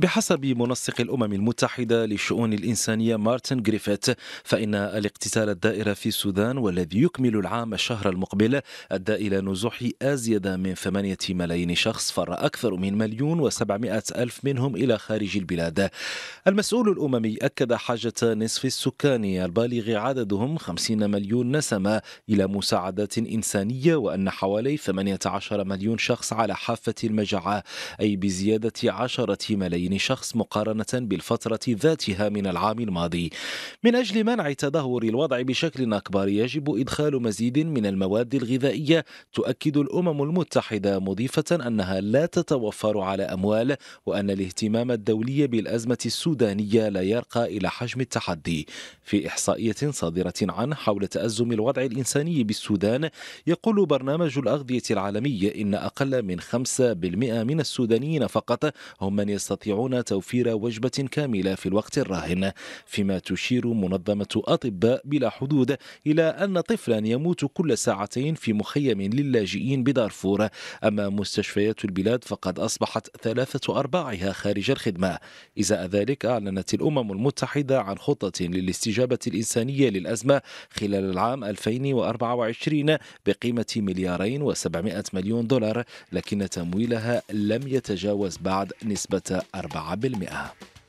بحسب منسق الأمم المتحدة للشؤون الإنسانية مارتن جريفيث فإن الاقتتال الدائر في السودان والذي يكمل العام الشهر المقبل أدى إلى نزوح أزيد من ثمانية ملايين شخص فر أكثر من مليون وسبعمائة ألف منهم إلى خارج البلاد المسؤول الأممي أكد حاجة نصف السكان البالغ عددهم 50 مليون نسمة إلى مساعدات إنسانية وأن حوالي 18 مليون شخص على حافة المجاعة أي بزيادة 10 ملايين وستين شخص مقارنة بالفترة ذاتها من العام الماضي من أجل منع تدهور الوضع بشكل أكبر يجب إدخال مزيد من المواد الغذائية تؤكد الأمم المتحدة مضيفة أنها لا تتوفر على أموال وأن الاهتمام الدولي بالأزمة السودانية لا يرقى إلى حجم التحدي في إحصائية صادرة عنه حول تأزم الوضع الإنساني بالسودان يقول برنامج الأغذية العالمي إن أقل من 5% من السودانيين فقط هم من يستطيعون يستطيعون توفير وجبة كاملة في الوقت الراهن فيما تشير منظمة أطباء بلا حدود إلى أن طفلا يموت كل ساعتين في مخيم للاجئين بدارفور أما مستشفيات البلاد فقد أصبحت ثلاثة أرباعها خارج الخدمة إزاء ذلك أعلنت الأمم المتحدة عن خطة للاستجابة الإنسانية للأزمة خلال العام 2024 بقيمة مليارين و700 مليون دولار لكن تمويلها لم يتجاوز بعد نسبة 4%